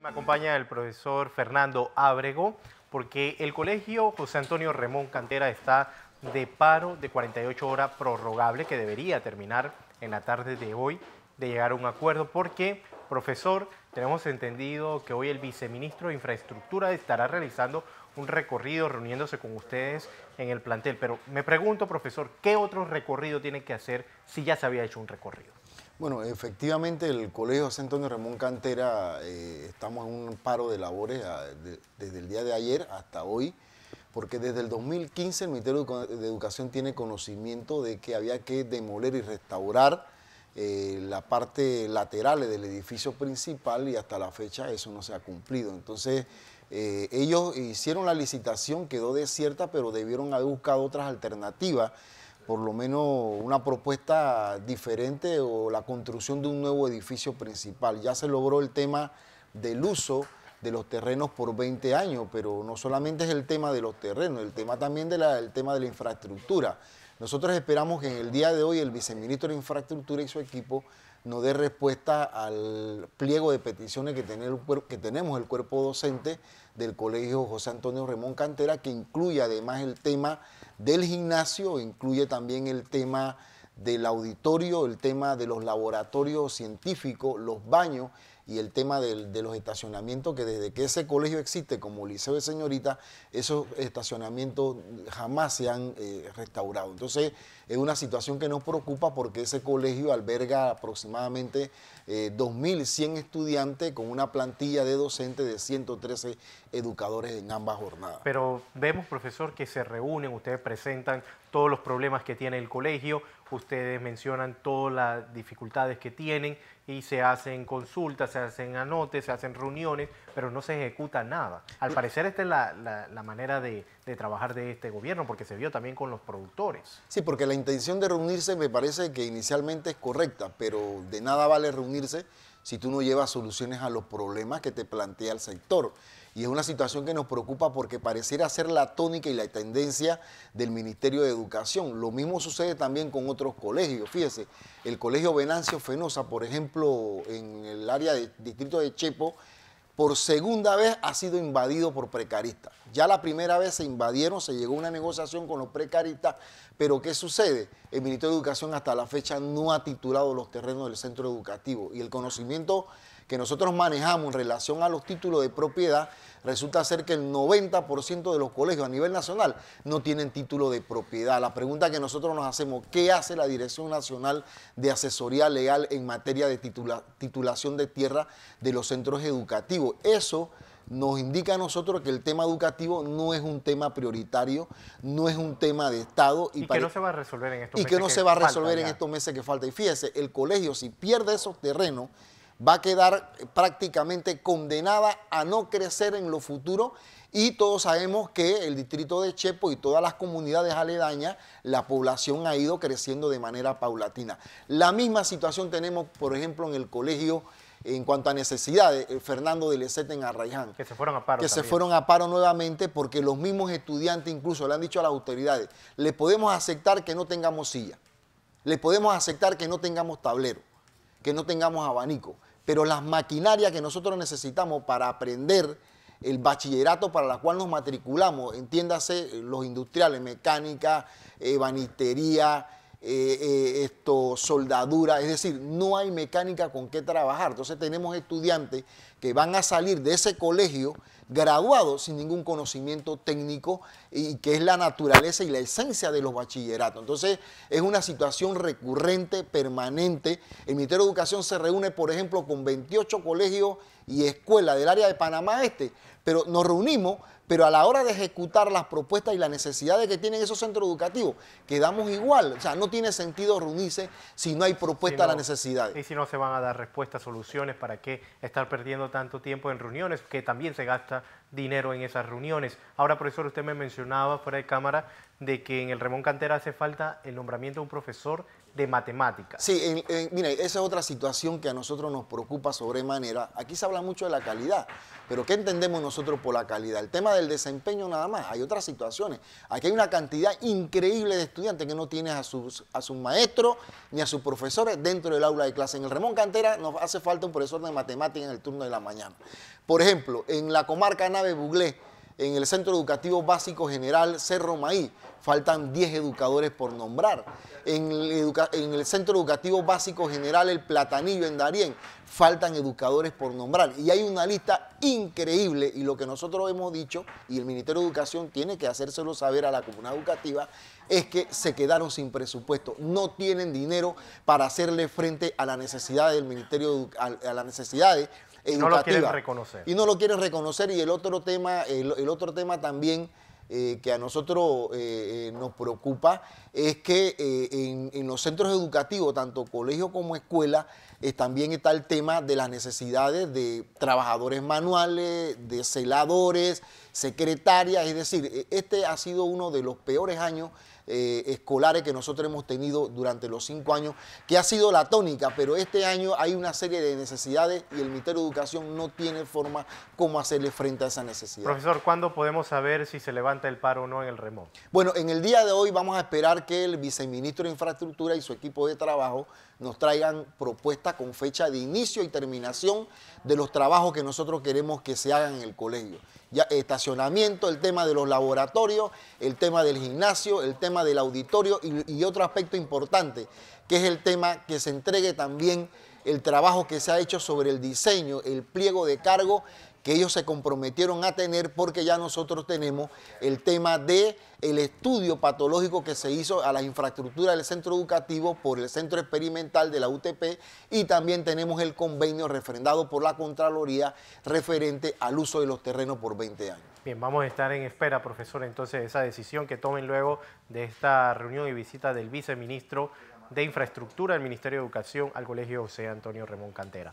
Me acompaña el profesor Fernando Ábrego, porque el colegio José Antonio Remón Cantera está de paro de 48 horas prorrogable que debería terminar en la tarde de hoy de llegar a un acuerdo, porque, profesor, tenemos entendido que hoy el viceministro de Infraestructura estará realizando un recorrido reuniéndose con ustedes en el plantel. Pero me pregunto, profesor, ¿qué otro recorrido tiene que hacer si ya se había hecho un recorrido? Bueno, efectivamente el Colegio José Antonio Ramón Cantera, eh, estamos en un paro de labores ah, desde el día de ayer hasta hoy, porque desde el 2015 el Ministerio de Educación tiene conocimiento de que había que demoler y restaurar eh, la parte lateral del edificio principal y hasta la fecha eso no se ha cumplido. Entonces, eh, ellos hicieron la licitación, quedó desierta, pero debieron haber buscado otras alternativas por lo menos una propuesta diferente o la construcción de un nuevo edificio principal. Ya se logró el tema del uso de los terrenos por 20 años, pero no solamente es el tema de los terrenos, el tema también del de tema de la infraestructura. Nosotros esperamos que en el día de hoy el viceministro de Infraestructura y su equipo nos dé respuesta al pliego de peticiones que, que tenemos el cuerpo docente del Colegio José Antonio Remón Cantera, que incluye además el tema del gimnasio, incluye también el tema del auditorio, el tema de los laboratorios científicos, los baños, y el tema de los estacionamientos, que desde que ese colegio existe como Liceo de Señorita, esos estacionamientos jamás se han eh, restaurado. Entonces, es una situación que nos preocupa porque ese colegio alberga aproximadamente 2.100 eh, estudiantes con una plantilla de docentes de 113 educadores en ambas jornadas. Pero vemos, profesor, que se reúnen, ustedes presentan todos los problemas que tiene el colegio, ustedes mencionan todas las dificultades que tienen y se hacen consultas, se hacen anotes, se hacen reuniones, pero no se ejecuta nada. Al parecer esta es la, manera de, de, trabajar de este gobierno, porque se vio también con los productores. Sí, porque la intención de reunirse me parece que inicialmente es correcta, pero de nada vale reunirse si tú no llevas soluciones a los problemas que te plantea el sector. Y es una situación que nos preocupa porque pareciera ser la tónica y la tendencia del Ministerio de Educación. Lo mismo sucede también con otros colegios. Fíjese, el Colegio Venancio Fenosa, por ejemplo, en el área del distrito de Chepo, por segunda vez ha sido invadido por precaristas. Ya la primera vez se invadieron, se llegó a una negociación con los precaristas, pero ¿qué sucede? El Ministerio de Educación hasta la fecha no ha titulado los terrenos del centro educativo y el conocimiento que nosotros manejamos en relación a los títulos de propiedad, resulta ser que el 90% de los colegios a nivel nacional no tienen título de propiedad. La pregunta que nosotros nos hacemos, ¿qué hace la Dirección Nacional de Asesoría Legal en materia de titulación de tierra de los centros educativos? Eso nos indica a nosotros que el tema educativo no es un tema prioritario, no es un tema de Estado. Y, que no se va a resolver en estos meses. Y que no se va a resolver en estos meses que falta. Y fíjese, el colegio si pierde esos terrenos, va a quedar prácticamente condenada a no crecer en lo futuro y todos sabemos que el distrito de Chepo y todas las comunidades aledañas, la población ha ido creciendo de manera paulatina. La misma situación tenemos, por ejemplo, en el colegio en cuanto a necesidades, eh, Fernando de Lecete en Arraiján. Que se fueron a paro. Que se fueron a paro nuevamente porque los mismos estudiantes incluso le han dicho a las autoridades, le podemos aceptar que no tengamos silla, le podemos aceptar que no tengamos tablero, que no tengamos abanico, pero las maquinarias que nosotros necesitamos para aprender el bachillerato para la cual nos matriculamos, entiéndase los industriales, mecánica, eh, banistería, eh, eh, esto, soldadura, es decir, no hay mecánica con qué trabajar. Entonces tenemos estudiantes que van a salir de ese colegio graduados sin ningún conocimiento técnico y que es la naturaleza y la esencia de los bachilleratos. Entonces es una situación recurrente, permanente. El Ministerio de Educación se reúne, por ejemplo, con 28 colegios y escuelas del área de Panamá Este, pero nos reunimos, pero a la hora de ejecutar las propuestas y las necesidades que tienen esos centros educativos, quedamos igual. O sea, no tiene sentido reunirse si no hay propuesta a las necesidades. Y si no se van a dar respuestas, soluciones, ¿para qué estar perdiendo tanto tiempo en reuniones, que también se gasta dinero en esas reuniones. Ahora, profesor, usted me mencionaba fuera de cámara de que en el Ramón Cantera hace falta el nombramiento de un profesor de matemáticas. Sí, en, esa es otra situación que a nosotros nos preocupa sobremanera. Aquí se habla mucho de la calidad, pero ¿qué entendemos nosotros por la calidad? El tema del desempeño nada más, hay otras situaciones. Aquí hay una cantidad increíble de estudiantes que no tienen a sus, a maestros ni a sus profesores dentro del aula de clase. En el Ramón Cantera nos hace falta un profesor de matemáticas en el turno de la mañana. Por ejemplo, en la comarca Nave Buglé, en el Centro Educativo Básico General Cerro Maí. Faltan 10 educadores por nombrar. En el, Centro Educativo Básico General El Platanillo en Darién. Faltan educadores por nombrar. Y hay una lista increíble y lo que nosotros hemos dicho, y el Ministerio de Educación tiene que hacérselo saber a la comunidad educativa, es que se quedaron sin presupuesto. No tienen dinero para hacerle frente a la necesidad del Ministerio de a, las e no lo reconocer. Y no lo quieren reconocer. Y el otro tema, el, otro tema también eh, que a nosotros eh, eh, nos preocupa es que en, en, los centros educativos, tanto colegio como escuela, también está el tema de las necesidades de trabajadores manuales, de celadores Secretaria, es decir, e, este ha sido uno de los peores años eh, escolares que nosotros hemos tenido durante los cinco años, que ha sido la tónica, pero este año hay una serie de necesidades y el Ministerio de Educación no tiene forma como hacerle frente a esa necesidad. Profesor, ¿cuándo podemos saber si se levanta el paro o no en el remoto? Bueno, en el día de hoy vamos a esperar que el viceministro de Infraestructura y su equipo de trabajo nos traigan propuestas con fecha de inicio y terminación de los trabajos que nosotros queremos que se hagan en el colegio estacionamiento, el tema de los laboratorios, el tema del gimnasio, el tema del auditorio y, y otro aspecto importante, que es el tema que se entregue también el trabajo que se ha hecho sobre el diseño, el pliego de cargo que ellos se comprometieron a tener porque ya nosotros tenemos el tema de el estudio patológico que se hizo a la infraestructura del centro educativo por el centro experimental de la UTP y también tenemos el convenio refrendado por la Contraloría referente al uso de los terrenos por 20 años. Bien, vamos a estar en espera, profesor, entonces de esa decisión que tomen luego de esta reunión y visita del viceministro de Infraestructura del Ministerio de Educación al Colegio José Antonio Ramón Cantera.